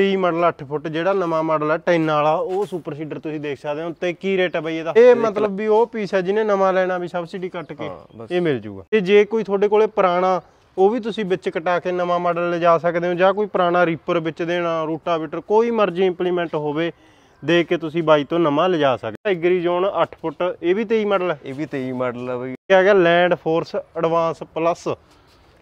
23 model 8 ਫੁੱਟ ਜਿਹੜਾ ਨਵਾਂ model ਹੈ ਟੈਨ ਵਾਲਾ ਉਹ ਸੁਪਰ ਸੀਡਰ ਤੁਸੀਂ ਦੇਖ ਸਕਦੇ ਹੋ ਤੇ ਕੀ ਰੇਟ ਹੈ ਬਈ ਇਹਦਾ ਇਹ ਮਤਲਬ ਵੀ ਉਹ ਪੀਸ ਹੈ ਜਿਹਨੇ ਨਵਾਂ ਲੈਣਾ ਵੀ ਸਬਸਿਡੀ ਕੱਟ ਕੇ ਇਹ ਮਿਲ ਜੂਗਾ ਤੇ ਜੇ ਕੋਈ ਤੁਹਾਡੇ ਕੋਲੇ ਪੁਰਾਣਾ ਉਹ ਵੀ ਤੁਸੀਂ ਵਿੱਚ ਕਟਾ ਕੇ ਨਵਾਂ ਮਾਡਲ ਲਿਜਾ ਸਕਦੇ ਹੋ ਜਾਂ ਕੋਈ ਪੁਰਾਣਾ ਰੀਪਰ ਵਿੱਚ ਦੇਣਾ ਰੋਟਾਵੇਟਰ ਕੋਈ ਮਰਜ਼ੀ ਇੰਪਲੀਮੈਂਟ ਹੋਵੇ ਦੇ ਕੇ ਤੁਸੀਂ ਬਾਈ ਤੋਂ ਨਵਾਂ ਲਿਜਾ ਸਕਦੇ ਐਗਰੀ ਜ਼ੋਨ 8 ਫੁੱਟ ਇਹ ਵੀ 23 ਮਾਡਲ ਹੈ ਇਹ ਵੀ 23 ਮਾਡਲ ਹੈ ਬਈ ਆ ਹੈਗਾ ਲੈਂਡ ਫੋਰਸ ਐਡਵਾਂਸ ਪਲੱਸ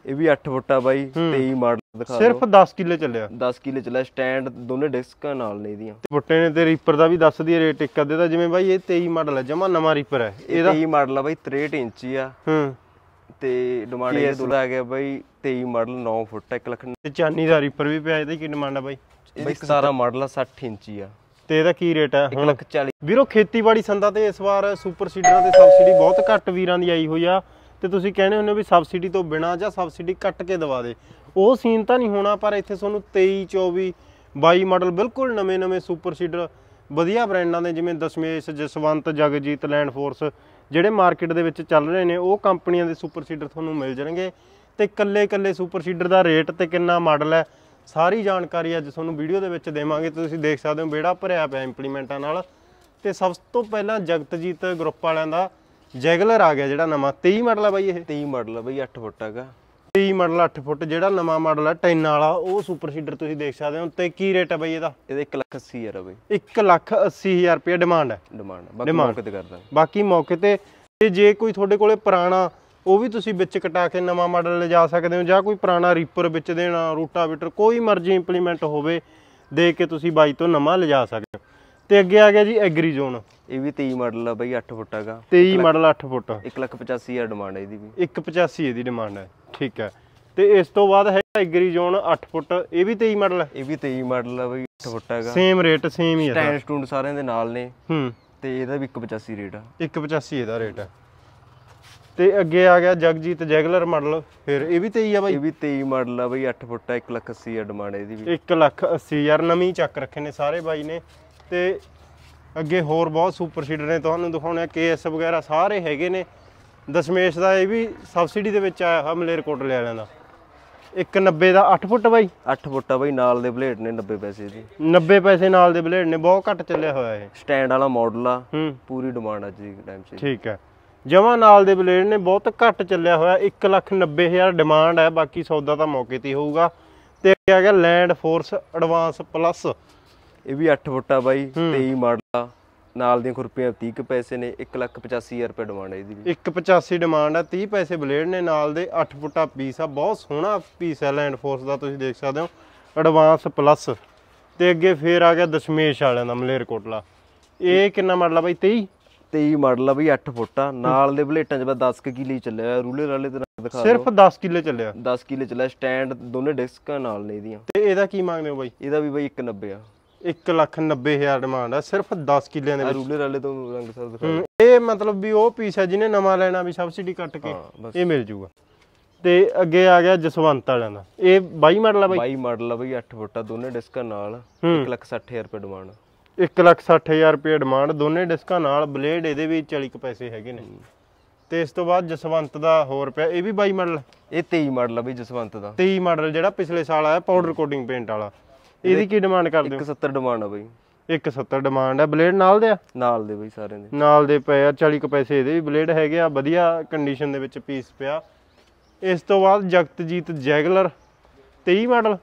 ਇਹ ਵੀ 8 ਫੁੱਟਾ ਬਾਈ 23 ਮਾਡਲ ਦਿਖਾ ਦਿਓ ਸਿਰਫ 10 ਕਿੱਲੇ ਚੱਲਿਆ 10 ਕਿੱਲੇ ਚੱਲਿਆ ਸਟੈਂਡ ਦੋਨੇ ਡਿਸਕਾਂ ਨਾਲ ਨੇ ਇਹਦੀਆਂ ਫੁੱਟੇ ਨੇ ਤੇ ਰੀਪਰ ਦਾ ਵੀ ਦੱਸ ਦਈਏ ਰੇਟ ਇੱਕ ਅੱਧੇ ਦਾ ਜਿਵੇਂ ਬਾਈ ਇਹ 23 ਮਾਡਲ ਹੈ ਜਮਾ ਨਵਾਂ ਰੀਪਰ ਹੈ ਇਹਦਾ 23 ਮਾਡਲ ਹੈ ਬਾਈ 63 ਇੰਚ ਹੀ ਆ ਹੂੰ ਤੇ ਡਿਮਾਂਡ ਇਹ ਦੁਲਾ ਆ ਗਿਆ ਬਾਈ 23 ਮਾਡਲ 9 ਫੁੱਟ 1 ਲੱਖ ਤੇ ਚਾਨੀ ਦਾ ਰੀਪਰ ਵੀ ਪਿਆ ਇਹਦਾ ਕੀ ਡਿਮਾਂਡ ਆ ਬਾਈ ਬਾਈ 17 ਮਾਡਲ ਆ 60 ਇੰਚ ਹੀ ਆ ਤੇ ਇਹਦਾ ਕੀ ਰੇਟ ਹੈ 1 ਲੱਖ 40 ਵੀਰੋ ਖੇਤੀਬਾੜੀ ਸੰਦਾ ਤੇ ਇਸ ਵਾਰ ਸੁਪਰ ਸੀਡਰਾਂ ਤੇ ਸਬਸਿਡੀ ਬਹੁਤ ਘੱਟ ਵੀਰਾਂ ਦੀ ਆਈ ਹੋਈ ਆ ਤੇ ਤੁਸੀਂ ਕਹਿੰਦੇ ਹੁੰਦੇ ਹੋ ਵੀ ਸਬਸਿਡੀ ਤੋਂ ਬਿਨਾ ਜਾਂ ਸਬਸਿਡੀ ਕੱਟ ਕੇ ਦਵਾ ਦੇ ਉਹ ਸੀਨ ਤਾਂ ਨਹੀਂ ਹੋਣਾ ਪਰ ਇੱਥੇ ਤੁਹਾਨੂੰ 23 24 22 ਮਾਡਲ ਬਿਲਕੁਲ ਨਵੇਂ-ਨਵੇਂ ਸੁਪਰ ਸੀਡਰ ਵਧੀਆ ਬ੍ਰਾਂਡਾਂ ਦੇ ਜਿਵੇਂ ਦਸ਼ਮੇਸ਼ ਜਸਵੰਤ ਜਗਜੀਤ ਲੈਂਡ ਫੋਰਸ ਜਿਹੜੇ ਮਾਰਕੀਟ ਦੇ ਵਿੱਚ ਚੱਲ ਰਹੇ ਨੇ ਉਹ ਕੰਪਨੀਆਂ ਦੇ ਸੁਪਰ ਸੀਡਰ ਤੁਹਾਨੂੰ ਮਿਲ ਜਾਣਗੇ ਤੇ ਕੱਲੇ-ਕੱਲੇ ਸੁਪਰ ਸੀਡਰ ਦਾ ਰੇਟ ਤੇ ਕਿੰਨਾ ਮਾਡਲ ਹੈ ਸਾਰੀ ਜਾਣਕਾਰੀ ਅੱਜ ਤੁਹਾਨੂੰ ਵੀਡੀਓ ਦੇ ਵਿੱਚ ਦੇਵਾਂਗੇ ਤੁਸੀਂ ਦੇਖ ਸਕਦੇ ਹੋ ਬੇੜਾ ਭਰਿਆ ਪਿਆ ਇੰਪਲੀਮੈਂਟਾਂ ਨਾਲ ਤੇ ਸਭ ਤੋਂ ਪਹਿਲਾਂ ਜਗਤਜੀਤ ਗਰੁੱਪ ਵਾਲਿਆਂ ਦਾ ਜੈਗਲਰ ਆ ਗਿਆ ਜਿਹੜਾ ਨਵਾਂ 23 ਮਾਡਲ ਆ ਬਾਈ ਇਹ 23 ਮਾਡਲ ਆ ਬਾਈ 8 ਫੁੱਟ ਹੈਗਾ 23 ਮਾਡਲ 8 ਫੁੱਟ ਜਿਹੜਾ ਨਵਾਂ ਮਾਡਲ ਆ ਟੈਨ ਵਾਲਾ ਉਹ ਸੁਪਰ ਸੀਡਰ ਤੁਸੀਂ ਦੇਖ ਸਕਦੇ ਹੋ ਤੇ ਕੀ ਰੇਟ ਆ ਬਾਈ ਇਹਦਾ ਇਹਦੇ 1 ਲੱਖ 80 ਹਜ਼ਾਰ ਬਾਈ 1 ਲੱਖ 80 ਹਜ਼ਾਰ ਰੁਪਏ ਡਿਮਾਂਡ ਹੈ ਡਿਮਾਂਡ ਬਾਕੀ ਮੌਕੇ ਤੇ ਕਰਦਾ ਬਾਕੀ ਮੌਕੇ ਤੇ ਤੇ ਜੇ ਕੋਈ ਤੁਹਾਡੇ ਕੋਲੇ ਪੁਰਾਣਾ ਉਹ ਵੀ ਤੁਸੀਂ ਵਿੱਚ ਕਟਾ ਕੇ ਨਵਾਂ ਮਾਡਲ ਲਿਜਾ ਸਕਦੇ ਹੋ ਜਾਂ ਕੋਈ ਪੁਰਾਣਾ ਰੀਪਰ ਵਿੱਚ ਦੇਣਾ ਰੂਟਾਵੇਟਰ ਕੋਈ ਮਰਜ਼ੀ ਇੰਪਲੀਮੈਂਟ ਹੋਵੇ ਦੇ ਕੇ ਤੁਸੀਂ ਬਾਈ ਤੋਂ ਨਵਾਂ ਲਿਜਾ ਸਕਦੇ ਹੋ ਤੇ ਅੱਗੇ ਆ ਗਿਆ ਜੀ ਐਗਰੀ ਜ਼ੋਨ ਇਹ ਵੀ 23 ਮਾਡਲ ਆ ਬਈ 8 ਫੁੱਟ ਹੈਗਾ 23 ਮਾਡਲ 8 ਫੁੱਟ 185000 ਡਿਮਾਂਡ ਹੈ ਇਹਦੀ ਵੀ 185 ਇਹਦੀ ਡਿਮਾਂਡ ਹੈ ਠੀਕ ਹੈ ਤੇ ਇਸ ਤੋਂ ਬਾਅਦ ਹੈਗਾ ਐਗਰੀ ਜ਼ੋਨ 8 ਫੁੱਟ ਇਹ ਵੀ 23 ਮਾਡਲ ਹੈ ਇਹ ਵੀ 23 ਮਾਡਲ ਆ ਬਈ 8 ਫੁੱਟ ਹੈਗਾ ਸੇਮ ਰੇਟ ਸੇਮ ਹੀ ਹੈ ਸਟੈਂਡ ਸਟੂਡ ਸਾਰਿਆਂ ਦੇ ਨਾਲ ਨੇ ਹੂੰ ਤੇ ਇਹਦਾ ਵੀ 185 ਰੇਟ ਆ 185 ਇਹਦਾ ਰੇਟ ਆ ਤੇ ਅੱਗੇ ਆ ਗਿਆ ਜਗਜੀਤ ਜੈਗਲਰ ਮਾਡਲ ਫਿਰ ਇਹ ਵੀ 23 ਆ ਬਾਈ ਇਹ ਵੀ 23 ਮਾਡਲ ਆ ਬਾਈ 8 ਫੁੱਟ ਆ 1 ਲੱਖ 80 ਹਜ਼ਾਰ ਡਿਮਾਂਡ ਇਹਦੀ ਵੀ 1 ਲੱਖ 80 ਹਜ਼ਾਰ ਨਵੀਂ ਚੱਕ ਰੱਖੇ ਨੇ ਸਾਰੇ ਬਾਈ ਨੇ ਤੇ ਅੱਗੇ ਹੋਰ ਬਹੁਤ ਸੁਪਰ ਸੀਡਰ ਨੇ ਤੁਹਾਨੂੰ ਦਿਖਾਉਣੇ ਕੇਐਸ ਵਗੈਰਾ ਸਾਰੇ ਹੈਗੇ ਨੇ ਦਸ਼ਮੇਸ਼ ਦਾ ਇਹ ਵੀ ਸਬਸਿਡੀ ਦੇ ਵਿੱਚ ਆਇਆ ਹੋਇਆ ਮਲੇਰ ਮਲੇਰਕੋਟਲੇ ਵਾਲਿਆਂ ਦਾ 190 ਦਾ 8 ਫੁੱਟ ਬਾਈ 8 ਫੁੱਟ ਆ ਬਾਈ ਨਾਲ ਦੇ ਬਲੇਡ ਨੇ 90 ਪੈਸੇ ਦੀ 90 ਪੈਸੇ ਨਾਲ ਦੇ ਬਲੇਡ ਨੇ ਬਹੁਤ ਘੱਟ ਚੱਲਿਆ ਹੋਇਆ ਇਹ ਸਟੈਂਡ ਵਾਲਾ ਮਾਡਲ ਆ ਪੂਰੀ ਡਿਮਾਂਡ ਅੱਜ ਦੇ ਟਾਈਮ 'ਚ ਠੀਕ ਹੈ ਜਮਾ ਨਾਲ ਦੇ ਬਲੇਡ ਨੇ ਬਹੁਤ ਘੱਟ ਚੱਲਿਆ ਹੋਇਆ 190000 ਡਿਮਾਂਡ ਹੈ ਬਾਕੀ ਸੌਦਾ ਤਾਂ ਮੌਕੇ ਤੇ ਹੋਊਗਾ ਤੇ ਅੱਗੇ ਆ ਗਿਆ ਲੈਂਡ ਫੋਰਸ ਐਡਵਾਂਸ ਪਲੱਸ ਇਹ ਵੀ 8 ਫੁੱਟਾ ਬਾਈ 23 ਮਾਡਲ ਨਾਲ ਦੀਆਂ ਖੁਰਪੀਆਂ 30 ਕ ਪੈਸੇ ਨੇ 185000 ਰੁਪਏ ਡਿਮਾਂਡ ਹੈ ਇਹਦੀ ਵੀ 185 ਡਿਮਾਂਡ ਆ 30 ਪੈਸੇ ਬਲੇਡ ਨੇ ਨਾਲ ਦੇ 8 ਫੁੱਟਾ ਪੀਸ ਆ ਬਹੁਤ ਸੋਹਣਾ ਪੀਸ ਹੈ ਲੈਂਡ ਫੋਰਸ ਦਾ ਤੁਸੀਂ ਦੇਖ ਸਕਦੇ ਹੋ ਐਡਵਾਂਸ ਪਲੱਸ ਤੇ ਅੱਗੇ ਫੇਰ ਆ ਗਿਆ ਦਸ਼ਮੇਸ਼ ਵਾਲਿਆਂ ਦਾ ਮਲੇਰ ਕੋਟਲਾ ਇਹ ਕਿੰਨਾ ਮਾਡਲ ਆ ਬਾਈ 23 23 ਮਾਡਲ ਆ ਬਈ 8 ਫੁੱਟਾ ਨਾਲ ਦੇ ਬਲੇਟਾਂ 'ਚ ਬਸ 10 ਕਿਲੇ ਚੱਲਿਆ ਰੂਲੇ ਰਾਲੇ ਤੇ ਦਿਖਾ ਸਿਰਫ 10 ਕਿਲੇ ਚੱਲਿਆ 10 ਕਿਲੇ ਚੱਲਿਆ ਸਟੈਂਡ ਦੋਨੇ ਡਿਸਕਾਂ ਨਾਲ ਨੇ ਇਹਦੀਆਂ ਤੇ ਇਹਦਾ ਕੀ ਮੰਗਦੇ ਹੋ ਬਾਈ ਇਹਦਾ ਵੀ ਬਾਈ 190 ਆ 1 ਲੱਖ 90 ਹਜ਼ਾਰ ਡਿਮਾਂਡ ਆ ਸਿਰਫ 10 ਕਿੱਲਿਆਂ ਦੇ ਵਿੱਚ ਰੂਲਰ ਵਾਲੇ ਤੋਂ ਰੰਗ ਸਰ ਦਿਖਾ ਇਹ ਮਤਲਬ ਵੀ ਉਹ ਪੀਸ ਹੈ ਜਿਹਨੇ ਨਵਾਂ ਲੈਣਾ ਵੀ ਸਬਸਿਡੀ ਕੱਟ ਕੇ ਇਹ ਮਿਲ ਜੂਗਾ ਤੇ ਅੱਗੇ ਆ ਗਿਆ ਜਸਵੰਤ ਵਾਲਿਆਂ ਦਾ ਇਹ 22 ਮਾਡਲ ਆ ਬਾਈ 22 ਮਾਡਲ ਆ ਬਾਈ 8 ਫੁੱਟਾ ਦੋਨੇ ਡਿਸਕਾਂ ਨਾਲ 1 ਲੱਖ 60000 ਰੁਪਏ ਡਿਮਾਂਡ 1 ਲੱਖ 60000 ਰੁਪਏ ਡਿਮਾਂਡ ਦੋਨੇ ਡਿਸਕਾਂ ਨਾਲ ਬਲੇਡ ਇਹਦੇ ਵੀ 40 ਪੈਸੇ ਹੈਗੇ ਨੇ ਤੇ ਇਸ ਤੋਂ ਬਾਅਦ ਜਸਵੰਤ ਦਾ ਹੋਰ ਪਿਆ ਇਹ ਵੀ 22 ਮਾਡਲ ਇਹ 23 ਮਾਡਲ ਆ ਬਈ ਜਸਵੰਤ ਦਾ 23 ਮਾਡਲ ਜਿਹੜਾ ਪਿਛਲੇ ਸਾਲ ਆਇਆ ਪਾਊਡਰ ਕੋਟਿੰਗ ਪੇਂਟ ਵਾਲਾ ਇਹਦੀ ਕੀ ਡਿਮਾਂਡ ਕਰਦੇ ਹੋ 170 ਡਿਮਾਂਡ ਆ ਬਾਈ 170 ਡਿਮਾਂਡ ਆ ਬਲੇਡ ਨਾਲ ਦੇ ਆ ਨਾਲ ਦੇ ਬਾਈ ਸਾਰਿਆਂ ਦੇ ਨਾਲ ਦੇ ਪਏ ਆ 40 ਕ ਪੈਸੇ ਇਹਦੇ ਵੀ ਬਲੇਡ ਹੈਗੇ ਆ ਵਧੀਆ ਕੰਡੀਸ਼ਨ ਦੇ ਵਿੱਚ ਪੀਸ ਪਿਆ ਇਸ ਤੋਂ ਬਾਅਦ ਜਗਤਜੀਤ ਜੈਗਲਰ 23 ਮਾਡਲ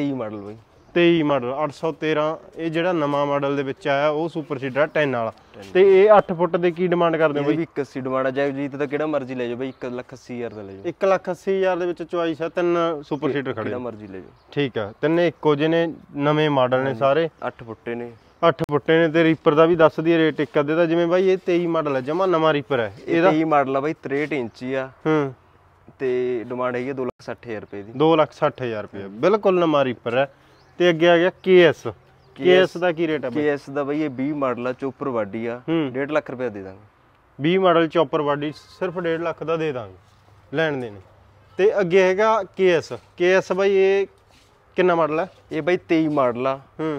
23 ਮਾਡਲ ਬਾਈ 23 ਮਾਡਲ 813 ਇਹ ਜਿਹੜਾ ਨਵਾਂ ਮਾਡਲ ਦੇ ਵਿੱਚ ਆਇਆ ਉਹ ਸੁਪਰ ਸੀਡਰ 10 ਵਾਲਾ ਤੇ ਇਹ 8 ਫੁੱਟ ਦੇ ਕੀ ਡਿਮਾਂਡ ਕਰਦੇ ਹੋ ਬਈ 180 ਡਿਮਾਂਡਾ ਆ ਜੀਤ ਤਾਂ ਕਿਹੜਾ ਮਰਜ਼ੀ ਲੈ ਜਾਓ ਬਈ 180000 ਦਾ ਲੈ ਜਾਓ 180000 ਦੇ ਵਿੱਚ ਚੁਆਇਸ ਆ ਤਿੰਨ ਸੁਪਰ ਸੀਡਰ ਖੜੇ ਕਿਹੜਾ ਮਰਜ਼ੀ ਲੈ ਜਾਓ ਠੀਕ ਆ ਤਿੰਨੇ ਇੱਕੋ ਜਿਹੇ ਨੇ ਨਵੇਂ ਮਾਡਲ ਨੇ ਸਾਰੇ 8 ਫੁੱਟੇ ਨੇ 8 ਫੁੱਟੇ ਨੇ ਤੇ ਰੀਪਰ ਦਾ ਵੀ ਦੱਸ ਦਈਏ ਰੇਟ ਇੱਕ ਅੱਧੇ ਦਾ ਜਿਵੇਂ ਬਾਈ ਇਹ 23 ਮਾਡਲ ਹੈ ਜਮਾ ਨਵਾਂ ਰੀਪਰ ਹੈ ਇਹਦਾ 23 ਮਾਡਲ ਆ ਬਾਈ 63 ਇੰਚ ਹੀ ਆ ਹੂੰ ਤੇ ਡਿਮਾਂਡ ਹੈਗੀ 260000 ਰੁਪਏ ਦੀ 260000 ਰੁਪਏ ਬਿਲਕੁਲ ਨਵਾਂ ਰੀਪਰ ਹੈ ਤੇ ਅੱਗੇ ਆ ਗਿਆ ਕੇਐਸ ਕੇਐਸ ਦਾ ਕੀ ਰੇਟ ਹੈ ਕੇਐਸ ਦਾ ਬਈ ਇਹ 20 ਮਾਡਲ ਆ ਚੋਪਰ ਵਾਡੀ ਆ 1.5 ਲੱਖ ਰੁਪਏ ਦੇ ਦਾਂਗੇ 20 ਮਾਡਲ ਚੋਪਰ ਵਾਡੀ ਸਿਰਫ 1.5 ਲੱਖ ਦਾ ਦੇ ਦਾਂਗੇ ਲੈਣ ਦੇ ਨੇ ਤੇ ਅੱਗੇ ਹੈਗਾ ਕੇਐਸ ਕੇਐਸ ਬਈ ਇਹ ਕਿੰਨਾ ਮਾਡਲ ਆ ਇਹ ਬਈ 23 ਮਾਡਲ ਆ ਹੂੰ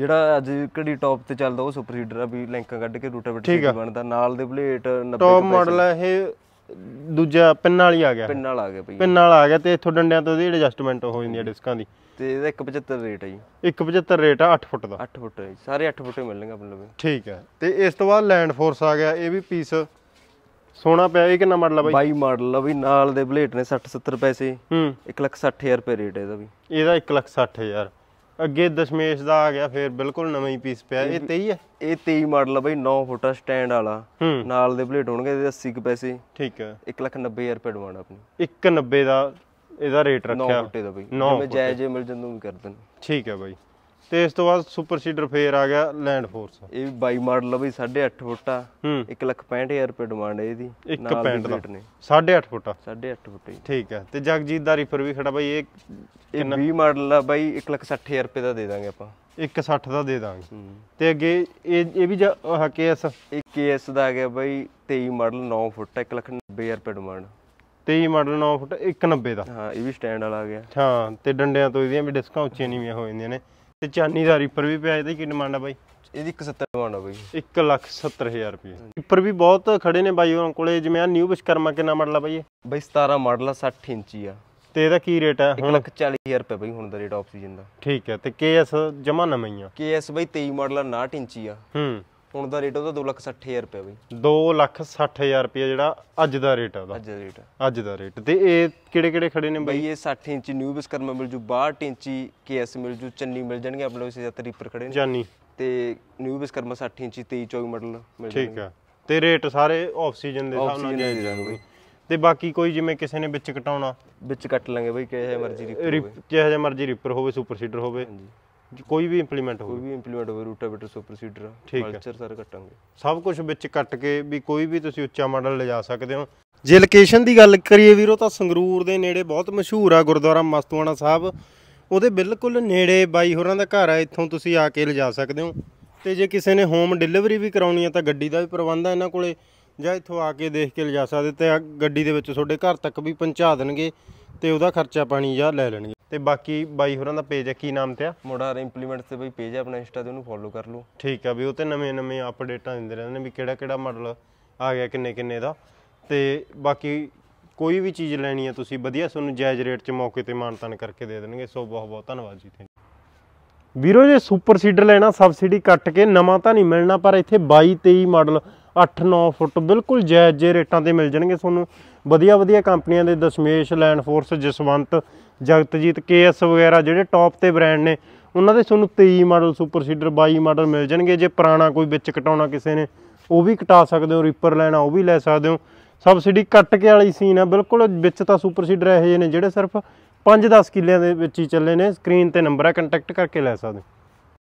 ਜਿਹੜਾ ਅੱਜ ਕਿਹੜੀ ਟੌਪ ਤੇ ਚੱਲਦਾ ਉਹ ਸੁਪਰ ਸੀਡਰ ਆ ਵੀ ਲੈਂਕਾਂ ਕੱਢ ਕੇ ਰੂਟਾਵੇਟਰ ਬਣਦਾ ਨਾਲ ਦੇ ਬਲੇਟ 90 ਟੌਪ ਮਾਡਲ ਆ ਇਹ ਦੂਜਾ ਪਿੰਨ ਵਾਲੀ ਆ ਗਿਆ ਪਿੰਨ ਵਾਲ ਆ ਗਿਆ ਭਈ ਪਿੰਨ ਵਾਲ ਆ ਗਿਆ ਤੇ ਇਥੋਂ ਡੰਡਿਆਂ ਤੋਂ ਇਹਦੀ ਐਡਜਸਟਮੈਂਟ ਹੋ ਜਾਂਦੀ ਹੈ ਡਿਸਕਾਂ ਦੀ ਤੇ ਇਹਦਾ 175 ਰੇਟ ਹੈ ਜੀ 175 ਰੇਟ ਆ 8 ਫੁੱਟ ਦਾ 8 ਫੁੱਟ ਹੈ ਸਾਰੇ 8 ਫੁੱਟੇ ਮਿਲਣਗੇ ਆਪਣੇ ਲਵੇ ਠੀਕ ਹੈ ਤੇ ਇਸ ਤੋਂ ਬਾਅਦ ਲੈਂਡ ਫੋਰਸ ਆ ਗਿਆ ਇਹ ਵੀ ਪੀਸ ਸੋਨਾ ਪਿਆ ਇਹ ਕਿੰਨਾ ਮਾਡਲ ਆ ਬਾਈ ਬਾਈ ਮਾਡਲ ਆ ਵੀ ਨਾਲ ਦੇ ਬਲੇਟ ਨੇ 60 70 ਪੈਸੇ ਹੂੰ 1 ਲੱਖ ਰੁਪਏ ਰੇਟ ਹੈ ਇਹਦਾ ਵੀ ਇਹਦਾ 1 ਲੱਖ ਅੱਗੇ ਦਸ਼ਮੇਸ਼ ਦਾ ਆ ਗਿਆ ਫੇਰ ਬਿਲਕੁਲ ਨਵਾਂ ਹੀ ਪੀਸ ਪਿਆ ਇਹ 23 ਹੈ ਇਹ 23 ਮਾਡਲ ਆ ਬਈ 9 ਫੁੱਟਾ ਸਟੈਂਡ ਵਾਲਾ ਨਾਲ ਦੇ ਪਲੇਟ ਹੋਣਗੇ ਇਹਦੇ 80 ਪੈਸੇ ਠੀਕ ਹੈ 190000 ਰੁਪਏ ਡਿਮਾਂਡ ਆਪਣੀ 190 ਦਾ ਇਹਦਾ ਰੇਟ ਰੱਖਿਆ 9 ਫੁੱਟੇ ਦਾ ਬਈ ਜਿਵੇਂ ਜਾਇਜ਼ ਮਿਲ ਜੰਦੂ ਵੀ ਕਰ ਦੇਣ ਠੀਕ ਹੈ ਬਾਈ ਤੇ ਇਸ ਤੋਂ ਬਾਅਦ ਸੁਪਰ ਸੀਡਰ ਫੇਰ ਆ ਗਿਆ ਲੈਂਡ ਫੋਰਸ ਇਹ ਵੀ ਬਾਈ ਮਾਡਲ ਆ ਬਈ 8.5 ਫੁੱਟ ਆ 165000 ਰੁਪਏ ਡਿਮਾਂਡ ਹੈ ਇਹਦੀ 1.65 ਨੇ 8.5 ਫੁੱਟ 8.5 ਫੁੱਟ ਠੀਕ ਹੈ ਤੇ ਜਗਜੀਤ ਦਾ ਰੀਫਰ ਵੀ ਖੜਾ ਬਾਈ ਇਹ ਇਹ 20 ਮਾਡਲ ਆ ਬਾਈ 160000 ਰੁਪਏ ਦਾ ਦੇ ਦਾਂਗੇ ਆਪਾਂ 160 ਦਾ ਦੇ ਦਾਂਗੇ ਤੇ ਅੱਗੇ ਇਹ ਇਹ ਵੀ ਆਹ ਕੇਐਸ ਇਹ ਕੇਐਸ ਦਾ ਆ ਗਿਆ ਬਾਈ 23 ਮਾਡਲ 9 ਫੁੱਟ 190000 ਰੁਪਏ ਡਿਮਾਂਡ 23 ਮਾਡਲ 9 ਫੁੱਟ 190 ਦਾ ਹਾਂ ਇਹ ਵੀ ਸਟੈਂਡ ਵਾਲਾ ਆ ਗਿਆ ਹਾਂ ਤੇ ਡੰਡਿਆਂ ਤੋਂ ਇਹਦੀਆਂ ਵੀ ਡਿਸਕਾਂ ਉੱਚੀਆਂ ਨਹੀਂ ਹੋ ਜਾਂਦੀਆਂ ਨੇ ਤੇ ਚਾਨੀ ਦਾ ਰੀਪਰ ਵੀ ਪਿਆ ਇਹਦੇ ਕੀ ਡਿਮਾਂਡ ਆ ਬਾਈ ਇਹਦੀ 170 ਡਿਮਾਂਡ ਆ ਬਾਈ 1 ਲੱਖ 70000 ਰੁਪਏ ਰੀਪਰ ਵੀ ਬਹੁਤ ਖੜੇ ਨੇ ਬਾਈ ਉਹਨਾਂ ਕੋਲੇ ਜਿਵੇਂ ਆ ਨਿਊ ਵਿਸ਼ਕਰਮਾ ਕਿੰਨਾ ਮਾਡਲ ਆ ਬਾਈ ਇਹ ਬਾਈ 17 ਮਾਡਲ ਆ 60 ਇੰਚੀ ਆ ਤੇ ਇਹਦਾ ਕੀ ਰੇਟ ਹੈ ਹੁਣ 40000 ਰੁਪਏ ਬਾਈ ਹੁਣ ਦਾ ਰੇਟ ਆਕਸੀਜਨ ਦਾ ਠੀਕ ਹੈ ਤੇ ਕੇਐਸ ਜਮਾ ਨਵੀਂ ਆ ਕੇਐਸ ਬਾਈ 23 ਮਾਡਲ ਆ 59 ਇੰਚੀ ਆ ਹੂੰ ਹੁਣ ਦਾ ਰੇਟ ਉਹਦਾ 2,60,000 ਰੁਪਏ ਬਈ 2,60,000 ਰੁਪਏ ਜਿਹੜਾ ਅੱਜ ਦਾ ਰੇਟ ਆ ਉਹਦਾ ਅੱਜ ਦਾ ਰੇਟ ਅੱਜ ਦਾ ਰੇਟ ਤੇ ਇਹ ਕਿਹੜੇ ਕਿਹੜੇ ਖੜੇ ਨੇ ਬਈ ਇਹ 60 ਇੰਚ ਨਿਊ ਵਿਸਕਰਮਾ ਮਿਲ ਜੂ 62 ਇੰਚੀ ਕੇਐਸ ਮਿਲ ਜੂ ਚੰਨੀ ਮਿਲ ਜਾਣਗੇ ਆਪਣੇ ਕੋਲ ਇਸੇ ਰੀਪਰ ਖੜੇ ਨੇ ਜਾਨੀ ਤੇ ਨਿਊ ਵਿਸਕਰਮਾ 60 ਇੰਚ 23 24 ਮਾਡਲ ਮਿਲ ਜਾਣਗੇ ਠੀਕ ਆ ਤੇ ਰੇਟ ਸਾਰੇ ਆਫ ਸੀਜ਼ਨ ਦੇ ਹਿਸਾਬ ਨਾਲ ਜਾਇਜ਼ ਜਾਣਗੇ ਤੇ ਬਾਕੀ ਕੋਈ ਜਿਵੇਂ ਕਿਸੇ ਨੇ ਵਿੱਚ ਕਟਾਉਣਾ ਵਿੱਚ ਕੱਟ ਲਾਂਗੇ ਬਈ ਕਿਹੋ ਜਿਹਾ ਮਰਜ਼ੀ ਰਿਪਰ ਹੋਵੇ ਕਿਹੋ ਜਿਹਾ ਮਰਜ਼ੀ ਰਿਪਰ ਹੋਵੇ ਸੁਪਰ ਸੀਡਰ ਹੋਵੇ ਕੋਈ ਵੀ ਇੰਪਲੀਮੈਂਟ ਹੋਵੇ ਕੋਈ ਵੀ ਇੰਪਲੀਮੈਂਟ ਹੋਵੇ ਰੂਟਾਵੇਟਰ ਸੁਪਰ ਸੀਡਰ ਕਲਚਰ ਸਾਰੇ ਕੱਟਾਂਗੇ ਸਭ ਕੁਝ ਵਿੱਚ ਕੱਟ ਕੇ ਵੀ ਕੋਈ ਵੀ ਤੁਸੀਂ ਉੱਚਾ ਮਾਡਲ ਲਿਜਾ ਸਕਦੇ ਹੋ ਜੇ ਲੋਕੇਸ਼ਨ ਦੀ ਗੱਲ ਕਰੀਏ ਵੀਰੋ ਤਾਂ ਸੰਗਰੂਰ ਦੇ ਨੇੜੇ ਬਹੁਤ ਮਸ਼ਹੂਰ ਆ ਗੁਰਦੁਆਰਾ ਮਸਤੂਆਣਾ ਸਾਹਿਬ ਉਹਦੇ ਬਿਲਕੁਲ ਨੇੜੇ ਬਾਈ ਹੋਰਾਂ ਦਾ ਘਰ ਆ ਇੱਥੋਂ ਤੁਸੀਂ ਆ ਕੇ ਲਿਜਾ ਸਕਦੇ ਹੋ ਤੇ ਜੇ ਕਿਸੇ ਨੇ ਹੋਮ ਡਿਲੀਵਰੀ ਵੀ ਕਰਾਉਣੀ ਆ ਤਾਂ ਗੱਡੀ ਦਾ ਵੀ ਪ੍ਰਬੰਧ ਆ ਇਹਨਾਂ ਕੋਲੇ ਜਾਂ ਇੱਥੋਂ ਆ ਕੇ ਦੇਖ ਕੇ ਲਿਜਾ ਸਕਦੇ ਤੇ ਗੱਡੀ ਦੇ ਵਿੱਚ ਤੁਹਾਡੇ ਘਰ ਤੱਕ ਵੀ ਪਹੁੰਚਾ ਦੇਣਗੇ ਤੇ ਉਹਦਾ ਖਰਚਾ ਪਾਣੀ ਜਾਂ ਲੈ ਲੈਣਗੇ ਤੇ ਬਾਕੀ ਬਾਈ ਹੋਰਾਂ ਦਾ ਪੇਜ ਹੈ ਕੀ ਨਾਮ ਤੇ ਆ ਮੋਡਾਰ ਇੰਪਲੀਮੈਂਟਸ ਤੇ ਬਈ ਪੇਜ ਹੈ ਆਪਣਾ ਇੰਸਟਾ ਤੇ ਉਹਨੂੰ ਫੋਲੋ ਕਰ ਲਓ ਠੀਕ ਆ ਵੀ ਉਹ ਤੇ ਨਵੇਂ ਨਵੇਂ ਅਪਡੇਟਾਂ ਦਿੰਦੇ ਰਹਿੰਦੇ ਨੇ ਵੀ ਕਿਹੜਾ ਕਿਹੜਾ ਮਾਡਲ ਆ ਗਿਆ ਕਿੰਨੇ ਕਿੰਨੇ ਦਾ ਤੇ ਬਾਕੀ ਕੋਈ ਵੀ ਚੀਜ਼ ਲੈਣੀ ਹੈ ਤੁਸੀਂ ਵਧੀਆ ਤੁਹਾਨੂੰ ਜਾਇਜ਼ ਰੇਟ 'ਚ ਮੌਕੇ ਤੇ ਮਾਨਤਨ ਕਰਕੇ ਦੇ ਦੇਣਗੇ ਸੋ ਬਹੁਤ ਬਹੁਤ ਧੰਨਵਾਦ ਜੀ ਥੈਂਕ ਵੀਰੋ ਜੇ ਸੁਪਰ ਸੀਡਰ ਲੈਣਾ ਸਬਸਿਡੀ ਕੱਟ ਕੇ ਨਵਾਂ ਤਾਂ ਨਹੀਂ ਮਿਲਣਾ ਪਰ ਇੱਥੇ 22 23 ਮਾਡਲ 8-9 ਫੁੱਟ ਬਿਲਕੁਲ ਜਾਇਜ਼ ਜੇ ਰੇਟਾਂ ਤੇ ਮਿਲ ਜਾਣਗੇ ਤੁਹਾਨੂੰ ਵਧੀਆ ਵਧੀਆ ਕੰਪਨੀਆਂ ਦੇ Dashmesh Landforce Jaswant Jagatjit KS ਵਗੈਰਾ ਜਿਹੜੇ ਟੌਪ ਤੇ ਬ੍ਰਾਂਡ ਨੇ ਉਹਨਾਂ ਦੇ ਤੁਹਾਨੂੰ 23 ਮਾਡਲ ਸੁਪਰ ਸੀਡਰ 22 ਮਾਡਲ ਮਿਲ ਜਾਣਗੇ ਜੇ ਪੁਰਾਣਾ ਕੋਈ ਵਿੱਚ ਕਟਾਉਣਾ ਕਿਸੇ ਨੇ ਉਹ ਵੀ ਕਟਾ ਸਕਦੇ ਹੋ ਰੀਪਰ ਲੈਣਾ ਉਹ ਵੀ ਲੈ ਸਕਦੇ ਹੋ ਸਬਸਿਡੀ ਕੱਟ ਕੇ ਵਾਲੀ ਸੀਨ ਆ ਬਿਲਕੁਲ ਵਿੱਚ ਤਾਂ ਸੁਪਰ ਸੀਡਰ ਇਹੋ ਜਿਹੇ ਨੇ ਜਿਹੜੇ ਸਿਰਫ 5-10 ਕਿੱਲਿਆਂ ਦੇ ਵਿੱਚ ਹੀ ਚੱਲੇ ਨੇ ਸਕਰੀਨ ਤੇ ਨੰਬਰ ਆ ਕੰਟੈਕਟ ਕਰਕੇ ਲੈ ਸਕਦੇ ਹੋ